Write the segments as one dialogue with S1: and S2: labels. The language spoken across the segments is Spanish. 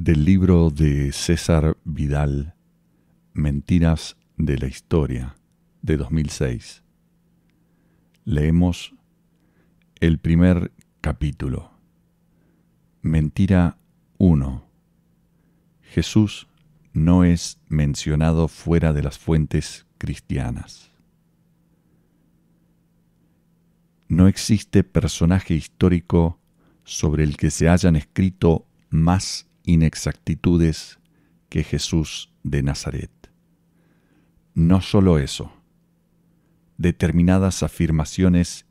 S1: del libro de César Vidal, Mentiras de la Historia, de 2006. Leemos el primer capítulo. Mentira 1. Jesús no es mencionado fuera de las fuentes cristianas. No existe personaje histórico sobre el que se hayan escrito más inexactitudes que Jesús de Nazaret. No solo eso, determinadas afirmaciones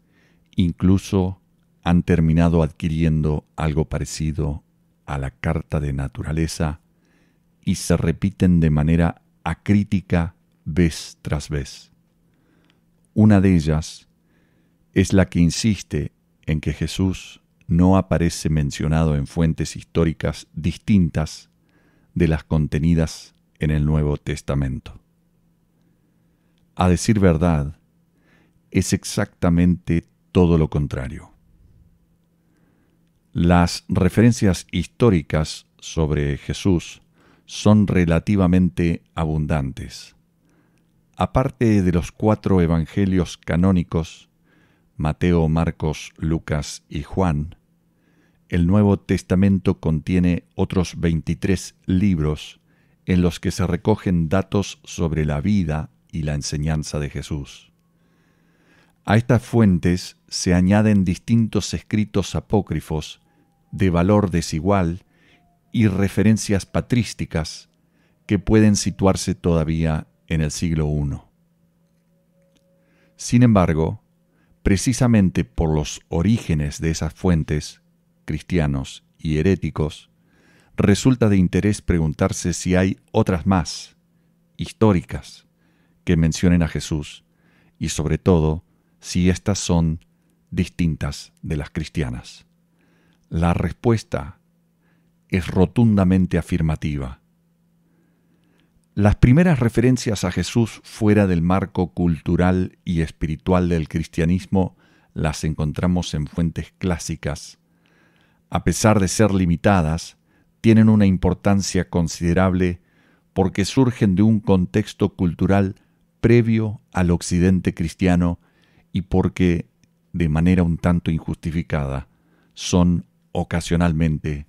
S1: incluso han terminado adquiriendo algo parecido a la carta de naturaleza y se repiten de manera acrítica vez tras vez. Una de ellas es la que insiste en que Jesús no aparece mencionado en fuentes históricas distintas de las contenidas en el Nuevo Testamento. A decir verdad, es exactamente todo lo contrario. Las referencias históricas sobre Jesús son relativamente abundantes. Aparte de los cuatro evangelios canónicos, Mateo, Marcos, Lucas y Juan, el Nuevo Testamento contiene otros 23 libros en los que se recogen datos sobre la vida y la enseñanza de Jesús. A estas fuentes se añaden distintos escritos apócrifos de valor desigual y referencias patrísticas que pueden situarse todavía en el siglo I. Sin embargo, precisamente por los orígenes de esas fuentes, cristianos y heréticos, resulta de interés preguntarse si hay otras más, históricas, que mencionen a Jesús, y sobre todo si éstas son distintas de las cristianas. La respuesta es rotundamente afirmativa. Las primeras referencias a Jesús fuera del marco cultural y espiritual del cristianismo las encontramos en fuentes clásicas a pesar de ser limitadas, tienen una importancia considerable porque surgen de un contexto cultural previo al occidente cristiano y porque, de manera un tanto injustificada, son ocasionalmente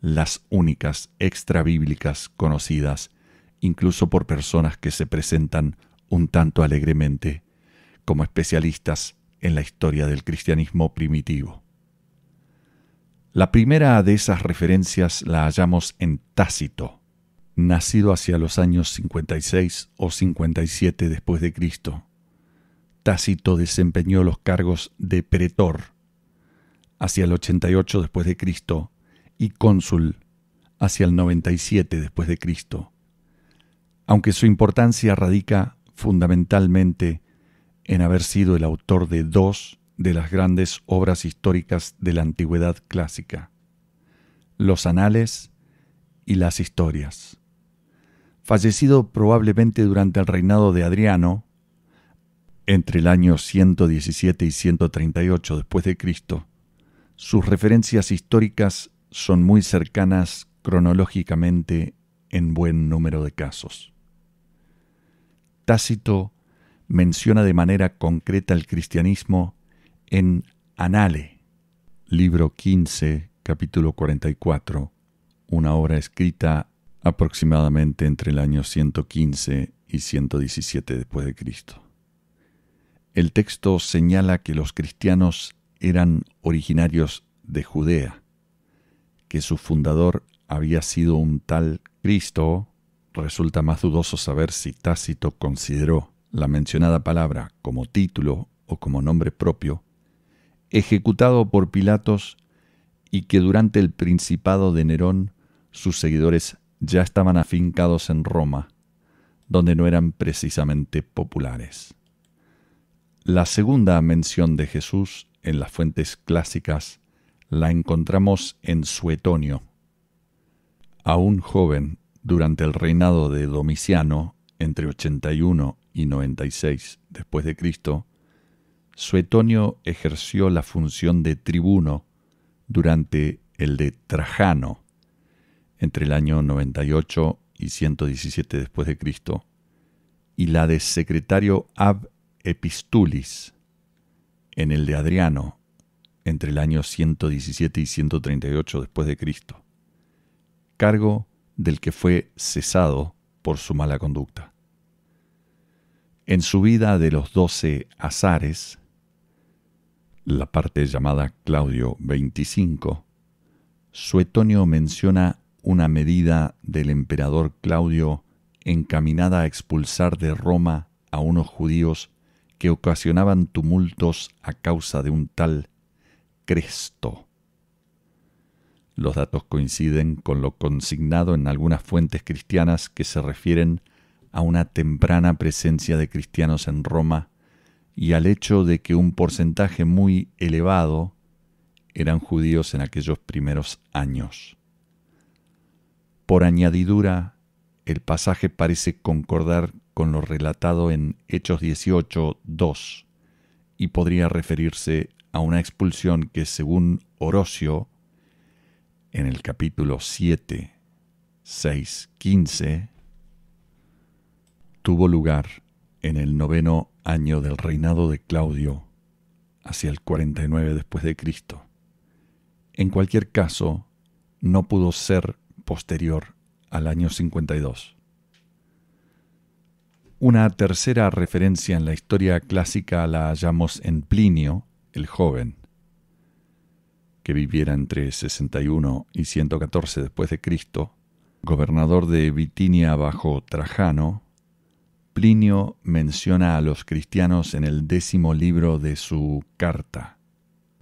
S1: las únicas bíblicas conocidas, incluso por personas que se presentan un tanto alegremente como especialistas en la historia del cristianismo primitivo. La primera de esas referencias la hallamos en Tácito, nacido hacia los años 56 o 57 después de Cristo. Tácito desempeñó los cargos de pretor hacia el 88 después de Cristo y cónsul hacia el 97 después de Cristo. Aunque su importancia radica fundamentalmente en haber sido el autor de dos de las grandes obras históricas de la antigüedad clásica, los anales y las historias. Fallecido probablemente durante el reinado de Adriano, entre el año 117 y 138 después de Cristo, sus referencias históricas son muy cercanas cronológicamente en buen número de casos. Tácito menciona de manera concreta el cristianismo en Anale, libro 15, capítulo 44, una obra escrita aproximadamente entre el año 115 y 117 después de Cristo. El texto señala que los cristianos eran originarios de Judea, que su fundador había sido un tal Cristo, resulta más dudoso saber si Tácito consideró la mencionada palabra como título o como nombre propio ejecutado por Pilatos y que durante el principado de Nerón sus seguidores ya estaban afincados en Roma, donde no eran precisamente populares. La segunda mención de Jesús en las fuentes clásicas la encontramos en Suetonio. Aún joven, durante el reinado de Domiciano, entre 81 y 96 después de Cristo, Suetonio ejerció la función de tribuno durante el de Trajano, entre el año 98 y 117 después de Cristo, y la de secretario ab epistulis en el de Adriano, entre el año 117 y 138 después de Cristo, cargo del que fue cesado por su mala conducta. En su vida de los doce azares, la parte llamada Claudio 25, Suetonio menciona una medida del emperador Claudio encaminada a expulsar de Roma a unos judíos que ocasionaban tumultos a causa de un tal Cresto. Los datos coinciden con lo consignado en algunas fuentes cristianas que se refieren a una temprana presencia de cristianos en Roma y al hecho de que un porcentaje muy elevado eran judíos en aquellos primeros años. Por añadidura, el pasaje parece concordar con lo relatado en Hechos 18, 2, y podría referirse a una expulsión que, según Orocio, en el capítulo 7, 6, 15, tuvo lugar en el noveno año del reinado de Claudio, hacia el 49 después de Cristo. En cualquier caso, no pudo ser posterior al año 52. Una tercera referencia en la historia clásica la hallamos en Plinio, el joven, que viviera entre 61 y 114 después de Cristo, gobernador de Bitinia bajo Trajano, Plinio menciona a los cristianos en el décimo libro de su carta,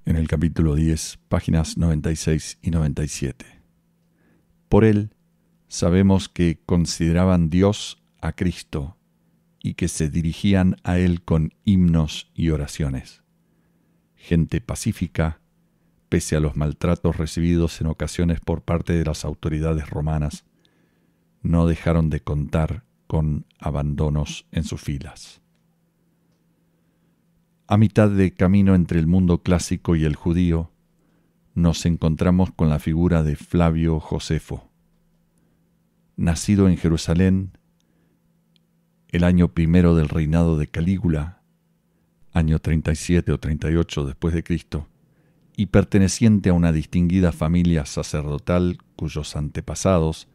S1: en el capítulo 10, páginas 96 y 97. Por él sabemos que consideraban Dios a Cristo y que se dirigían a él con himnos y oraciones. Gente pacífica, pese a los maltratos recibidos en ocasiones por parte de las autoridades romanas, no dejaron de contar con abandonos en sus filas. A mitad de camino entre el mundo clásico y el judío, nos encontramos con la figura de Flavio Josefo. Nacido en Jerusalén el año primero del reinado de Calígula, año 37 o 38 después de Cristo, y perteneciente a una distinguida familia sacerdotal cuyos antepasados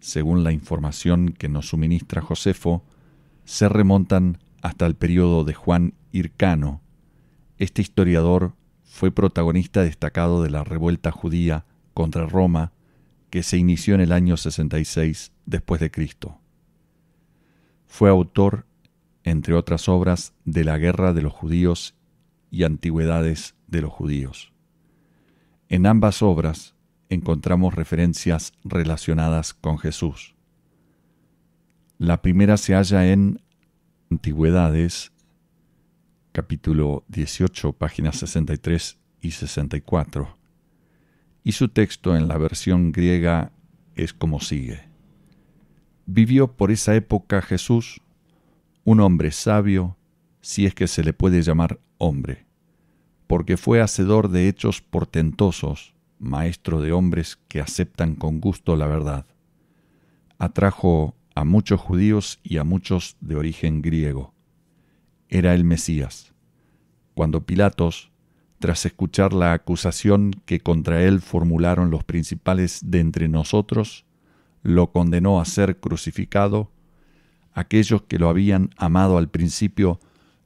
S1: según la información que nos suministra Josefo, se remontan hasta el periodo de Juan Ircano. Este historiador fue protagonista destacado de la revuelta judía contra Roma que se inició en el año 66 después de Cristo. Fue autor, entre otras obras, de La Guerra de los Judíos y Antigüedades de los Judíos. En ambas obras encontramos referencias relacionadas con Jesús. La primera se halla en Antigüedades, capítulo 18, páginas 63 y 64, y su texto en la versión griega es como sigue. Vivió por esa época Jesús, un hombre sabio, si es que se le puede llamar hombre, porque fue hacedor de hechos portentosos, maestro de hombres que aceptan con gusto la verdad. Atrajo a muchos judíos y a muchos de origen griego. Era el Mesías. Cuando Pilatos, tras escuchar la acusación que contra él formularon los principales de entre nosotros, lo condenó a ser crucificado, aquellos que lo habían amado al principio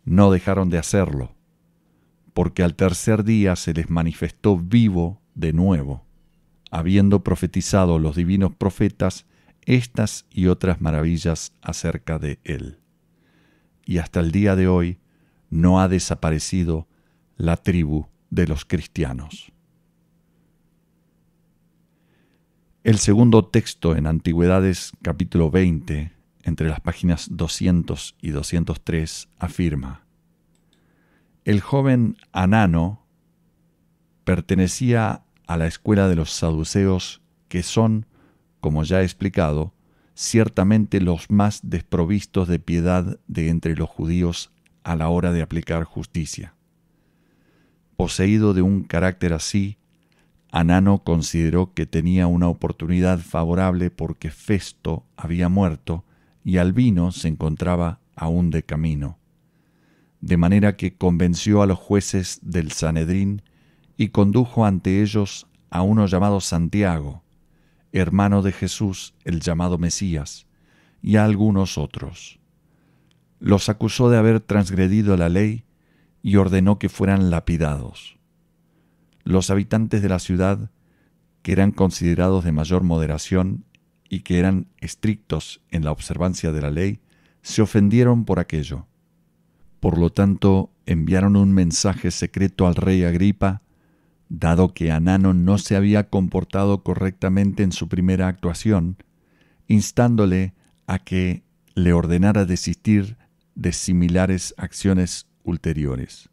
S1: no dejaron de hacerlo, porque al tercer día se les manifestó vivo de nuevo, habiendo profetizado los divinos profetas estas y otras maravillas acerca de él. Y hasta el día de hoy no ha desaparecido la tribu de los cristianos. El segundo texto en Antigüedades capítulo 20, entre las páginas 200 y 203, afirma, El joven Anano Pertenecía a la escuela de los saduceos que son, como ya he explicado, ciertamente los más desprovistos de piedad de entre los judíos a la hora de aplicar justicia. Poseído de un carácter así, Anano consideró que tenía una oportunidad favorable porque Festo había muerto y Albino se encontraba aún de camino. De manera que convenció a los jueces del Sanedrín y condujo ante ellos a uno llamado Santiago, hermano de Jesús, el llamado Mesías, y a algunos otros. Los acusó de haber transgredido la ley y ordenó que fueran lapidados. Los habitantes de la ciudad, que eran considerados de mayor moderación y que eran estrictos en la observancia de la ley, se ofendieron por aquello. Por lo tanto, enviaron un mensaje secreto al rey Agripa Dado que Anano no se había comportado correctamente en su primera actuación, instándole a que le ordenara desistir de similares acciones ulteriores.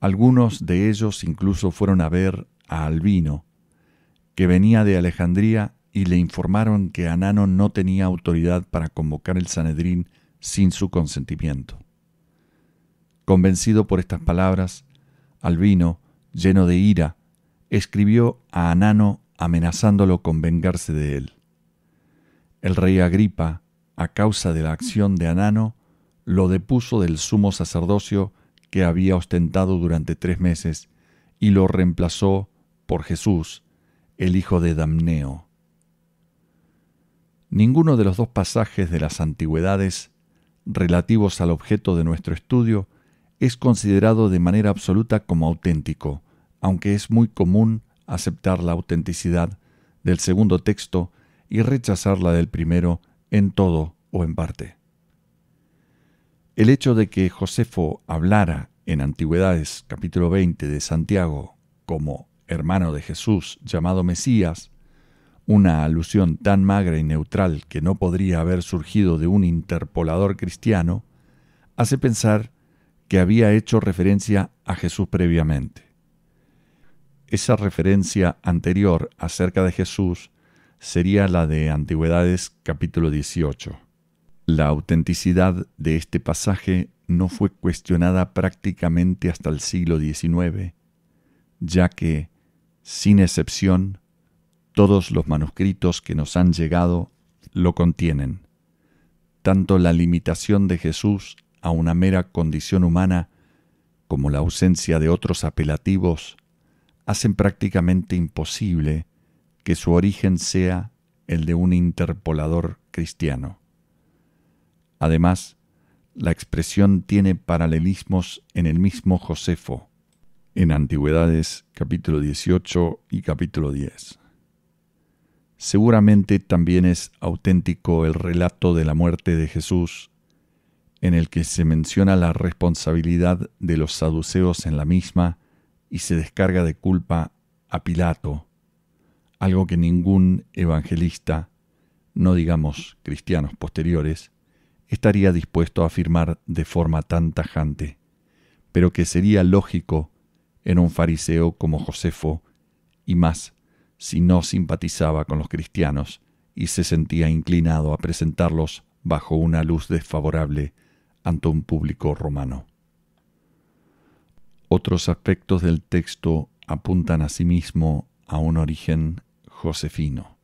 S1: Algunos de ellos incluso fueron a ver a Albino, que venía de Alejandría y le informaron que Anano no tenía autoridad para convocar el Sanedrín sin su consentimiento. Convencido por estas palabras, Albino, lleno de ira, escribió a Anano amenazándolo con vengarse de él. El rey Agripa, a causa de la acción de Anano, lo depuso del sumo sacerdocio que había ostentado durante tres meses y lo reemplazó por Jesús, el hijo de Damneo. Ninguno de los dos pasajes de las antigüedades relativos al objeto de nuestro estudio es considerado de manera absoluta como auténtico, aunque es muy común aceptar la autenticidad del segundo texto y rechazar la del primero en todo o en parte. El hecho de que Josefo hablara en Antigüedades capítulo 20 de Santiago como hermano de Jesús llamado Mesías, una alusión tan magra y neutral que no podría haber surgido de un interpolador cristiano, hace pensar que, que había hecho referencia a Jesús previamente. Esa referencia anterior acerca de Jesús sería la de Antigüedades capítulo 18. La autenticidad de este pasaje no fue cuestionada prácticamente hasta el siglo XIX, ya que, sin excepción, todos los manuscritos que nos han llegado lo contienen. Tanto la limitación de Jesús a una mera condición humana, como la ausencia de otros apelativos, hacen prácticamente imposible que su origen sea el de un interpolador cristiano. Además, la expresión tiene paralelismos en el mismo Josefo, en Antigüedades capítulo 18 y capítulo 10. Seguramente también es auténtico el relato de la muerte de Jesús en el que se menciona la responsabilidad de los saduceos en la misma y se descarga de culpa a Pilato, algo que ningún evangelista, no digamos cristianos posteriores, estaría dispuesto a afirmar de forma tan tajante, pero que sería lógico en un fariseo como Josefo, y más si no simpatizaba con los cristianos y se sentía inclinado a presentarlos bajo una luz desfavorable ante un público romano. Otros aspectos del texto apuntan asimismo a un origen josefino.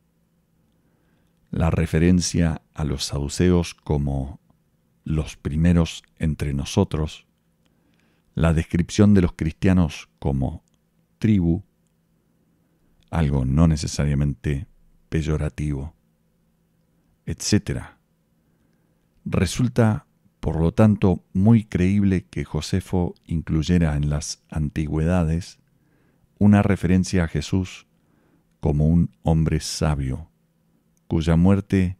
S1: La referencia a los saduceos como los primeros entre nosotros, la descripción de los cristianos como tribu, algo no necesariamente peyorativo, etc. Resulta por lo tanto, muy creíble que Josefo incluyera en las antigüedades una referencia a Jesús como un hombre sabio, cuya muerte,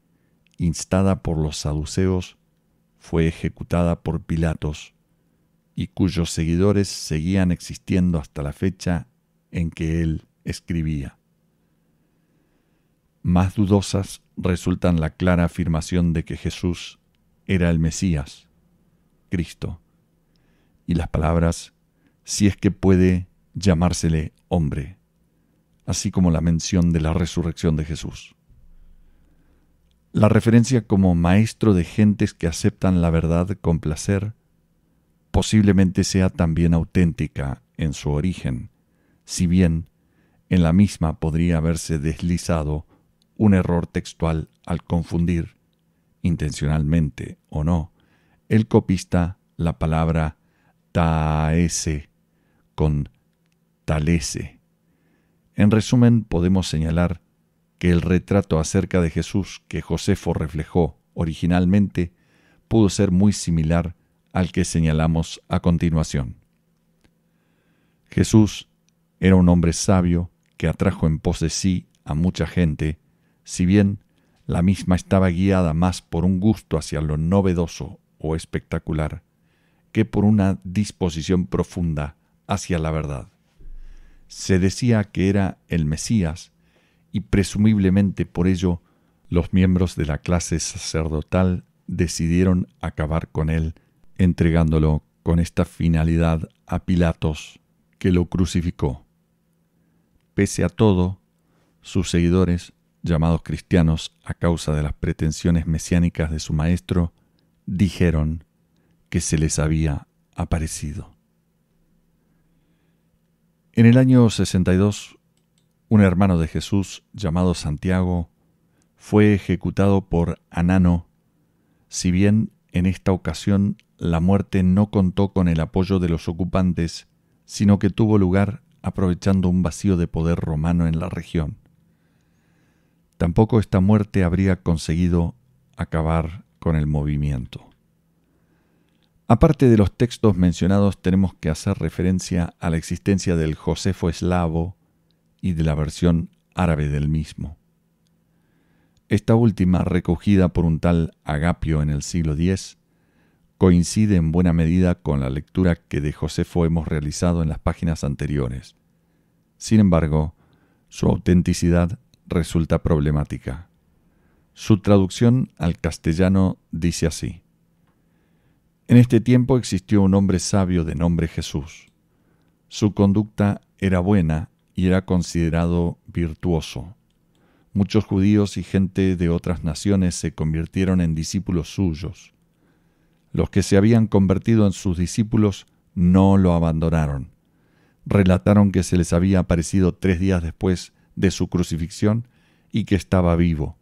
S1: instada por los saduceos, fue ejecutada por Pilatos y cuyos seguidores seguían existiendo hasta la fecha en que él escribía. Más dudosas resultan la clara afirmación de que Jesús era el Mesías, Cristo. Y las palabras, si es que puede llamársele hombre, así como la mención de la resurrección de Jesús. La referencia como maestro de gentes que aceptan la verdad con placer posiblemente sea también auténtica en su origen, si bien en la misma podría haberse deslizado un error textual al confundir intencionalmente o no, el copista la palabra taese con talese. En resumen, podemos señalar que el retrato acerca de Jesús que Josefo reflejó originalmente pudo ser muy similar al que señalamos a continuación. Jesús era un hombre sabio que atrajo en pos de sí a mucha gente, si bien la misma estaba guiada más por un gusto hacia lo novedoso o espectacular que por una disposición profunda hacia la verdad. Se decía que era el Mesías y presumiblemente por ello los miembros de la clase sacerdotal decidieron acabar con él, entregándolo con esta finalidad a Pilatos, que lo crucificó. Pese a todo, sus seguidores llamados cristianos a causa de las pretensiones mesiánicas de su maestro, dijeron que se les había aparecido. En el año 62, un hermano de Jesús llamado Santiago fue ejecutado por Anano, si bien en esta ocasión la muerte no contó con el apoyo de los ocupantes, sino que tuvo lugar aprovechando un vacío de poder romano en la región. Tampoco esta muerte habría conseguido acabar con el movimiento. Aparte de los textos mencionados, tenemos que hacer referencia a la existencia del Josefo eslavo y de la versión árabe del mismo. Esta última, recogida por un tal Agapio en el siglo X, coincide en buena medida con la lectura que de Josefo hemos realizado en las páginas anteriores. Sin embargo, su autenticidad resulta problemática. Su traducción al castellano dice así. En este tiempo existió un hombre sabio de nombre Jesús. Su conducta era buena y era considerado virtuoso. Muchos judíos y gente de otras naciones se convirtieron en discípulos suyos. Los que se habían convertido en sus discípulos no lo abandonaron. Relataron que se les había aparecido tres días después de su crucifixión y que estaba vivo.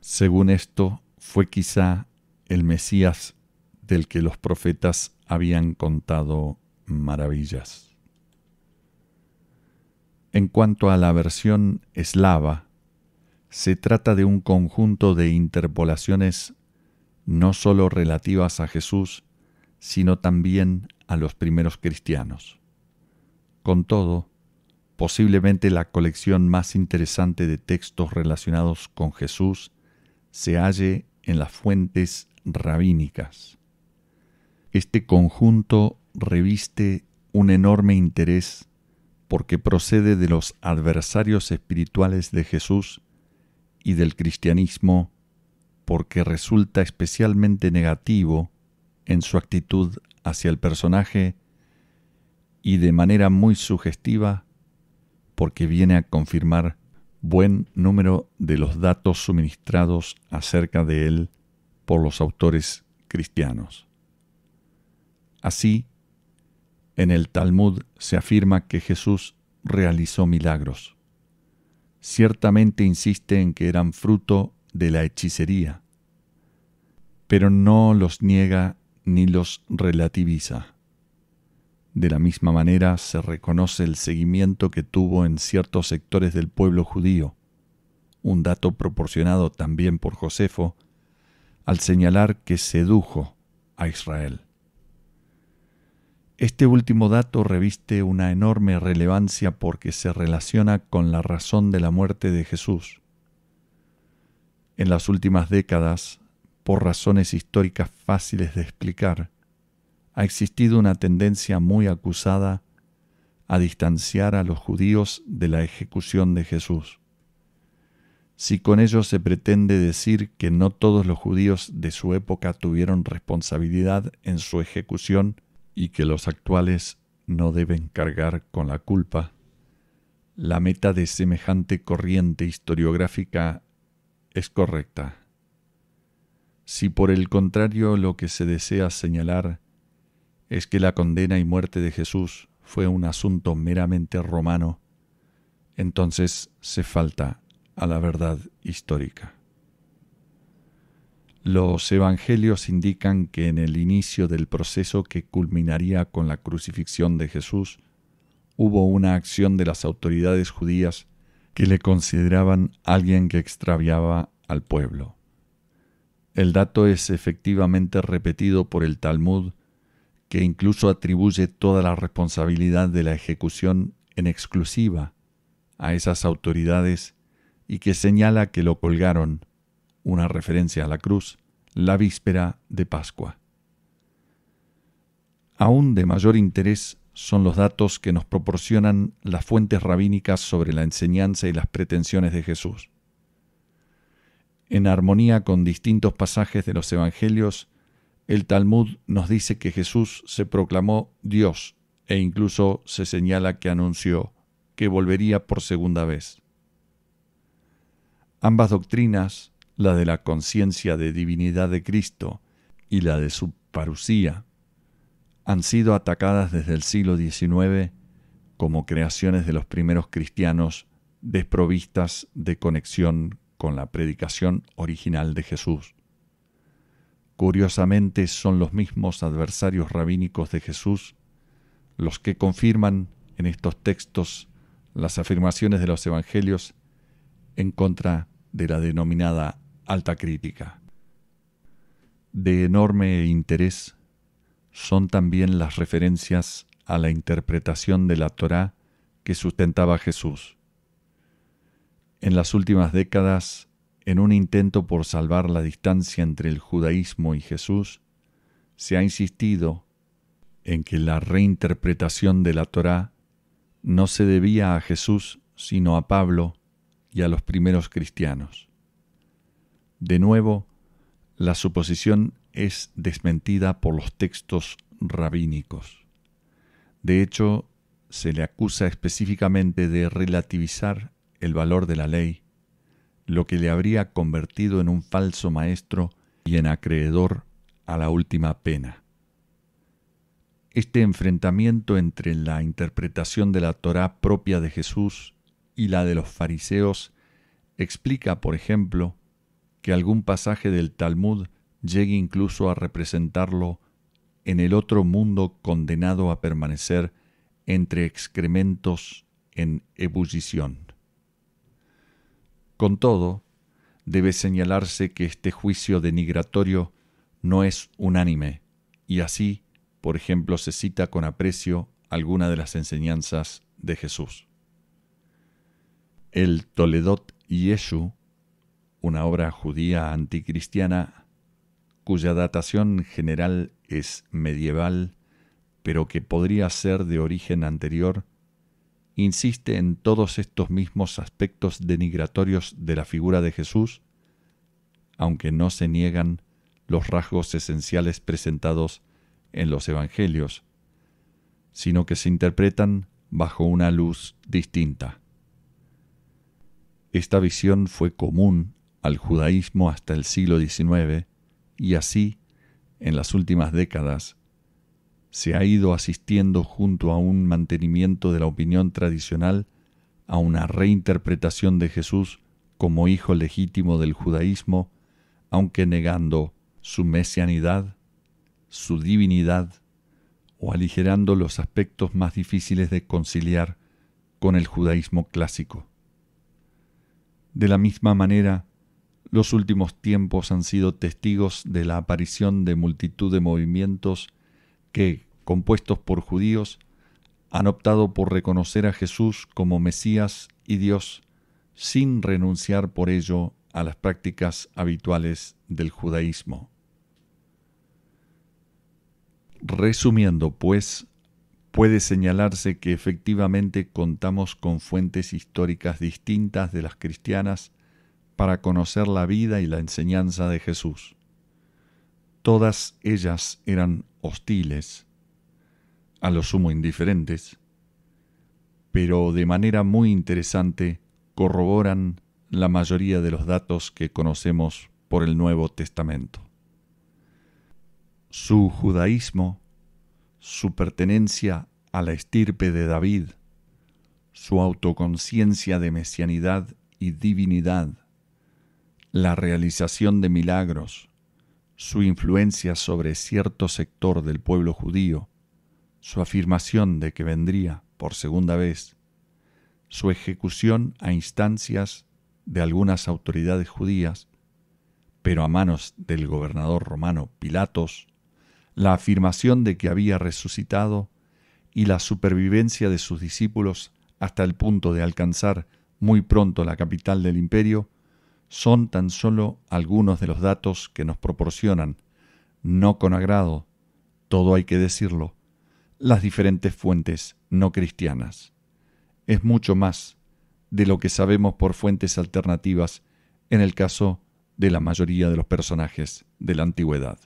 S1: Según esto, fue quizá el Mesías del que los profetas habían contado maravillas. En cuanto a la versión eslava, se trata de un conjunto de interpolaciones no sólo relativas a Jesús, sino también a los primeros cristianos. Con todo, Posiblemente la colección más interesante de textos relacionados con Jesús se halle en las fuentes rabínicas. Este conjunto reviste un enorme interés porque procede de los adversarios espirituales de Jesús y del cristianismo porque resulta especialmente negativo en su actitud hacia el personaje y de manera muy sugestiva porque viene a confirmar buen número de los datos suministrados acerca de él por los autores cristianos. Así, en el Talmud se afirma que Jesús realizó milagros. Ciertamente insiste en que eran fruto de la hechicería, pero no los niega ni los relativiza. De la misma manera se reconoce el seguimiento que tuvo en ciertos sectores del pueblo judío, un dato proporcionado también por Josefo, al señalar que sedujo a Israel. Este último dato reviste una enorme relevancia porque se relaciona con la razón de la muerte de Jesús. En las últimas décadas, por razones históricas fáciles de explicar, ha existido una tendencia muy acusada a distanciar a los judíos de la ejecución de Jesús. Si con ello se pretende decir que no todos los judíos de su época tuvieron responsabilidad en su ejecución y que los actuales no deben cargar con la culpa, la meta de semejante corriente historiográfica es correcta. Si por el contrario lo que se desea señalar es que la condena y muerte de Jesús fue un asunto meramente romano, entonces se falta a la verdad histórica. Los evangelios indican que en el inicio del proceso que culminaría con la crucifixión de Jesús, hubo una acción de las autoridades judías que le consideraban alguien que extraviaba al pueblo. El dato es efectivamente repetido por el Talmud que incluso atribuye toda la responsabilidad de la ejecución en exclusiva a esas autoridades y que señala que lo colgaron, una referencia a la cruz, la víspera de Pascua. Aún de mayor interés son los datos que nos proporcionan las fuentes rabínicas sobre la enseñanza y las pretensiones de Jesús. En armonía con distintos pasajes de los Evangelios, el Talmud nos dice que Jesús se proclamó Dios e incluso se señala que anunció que volvería por segunda vez. Ambas doctrinas, la de la conciencia de divinidad de Cristo y la de su parucía, han sido atacadas desde el siglo XIX como creaciones de los primeros cristianos desprovistas de conexión con la predicación original de Jesús. Curiosamente son los mismos adversarios rabínicos de Jesús los que confirman en estos textos las afirmaciones de los evangelios en contra de la denominada alta crítica. De enorme interés son también las referencias a la interpretación de la Torá que sustentaba Jesús. En las últimas décadas en un intento por salvar la distancia entre el judaísmo y Jesús, se ha insistido en que la reinterpretación de la Torá no se debía a Jesús, sino a Pablo y a los primeros cristianos. De nuevo, la suposición es desmentida por los textos rabínicos. De hecho, se le acusa específicamente de relativizar el valor de la ley lo que le habría convertido en un falso maestro y en acreedor a la última pena. Este enfrentamiento entre la interpretación de la Torá propia de Jesús y la de los fariseos explica, por ejemplo, que algún pasaje del Talmud llegue incluso a representarlo en el otro mundo condenado a permanecer entre excrementos en ebullición. Con todo, debe señalarse que este juicio denigratorio no es unánime, y así, por ejemplo, se cita con aprecio alguna de las enseñanzas de Jesús. El Toledot Yeshu, una obra judía anticristiana, cuya datación general es medieval, pero que podría ser de origen anterior insiste en todos estos mismos aspectos denigratorios de la figura de Jesús, aunque no se niegan los rasgos esenciales presentados en los Evangelios, sino que se interpretan bajo una luz distinta. Esta visión fue común al judaísmo hasta el siglo XIX y así, en las últimas décadas, se ha ido asistiendo junto a un mantenimiento de la opinión tradicional a una reinterpretación de Jesús como hijo legítimo del judaísmo, aunque negando su mesianidad, su divinidad, o aligerando los aspectos más difíciles de conciliar con el judaísmo clásico. De la misma manera, los últimos tiempos han sido testigos de la aparición de multitud de movimientos que, compuestos por judíos, han optado por reconocer a Jesús como Mesías y Dios, sin renunciar por ello a las prácticas habituales del judaísmo. Resumiendo, pues, puede señalarse que efectivamente contamos con fuentes históricas distintas de las cristianas para conocer la vida y la enseñanza de Jesús. Todas ellas eran hostiles, a lo sumo indiferentes, pero de manera muy interesante corroboran la mayoría de los datos que conocemos por el Nuevo Testamento. Su judaísmo, su pertenencia a la estirpe de David, su autoconciencia de mesianidad y divinidad, la realización de milagros, su influencia sobre cierto sector del pueblo judío, su afirmación de que vendría por segunda vez, su ejecución a instancias de algunas autoridades judías, pero a manos del gobernador romano Pilatos, la afirmación de que había resucitado y la supervivencia de sus discípulos hasta el punto de alcanzar muy pronto la capital del imperio, son tan solo algunos de los datos que nos proporcionan, no con agrado, todo hay que decirlo, las diferentes fuentes no cristianas. Es mucho más de lo que sabemos por fuentes alternativas en el caso de la mayoría de los personajes de la antigüedad.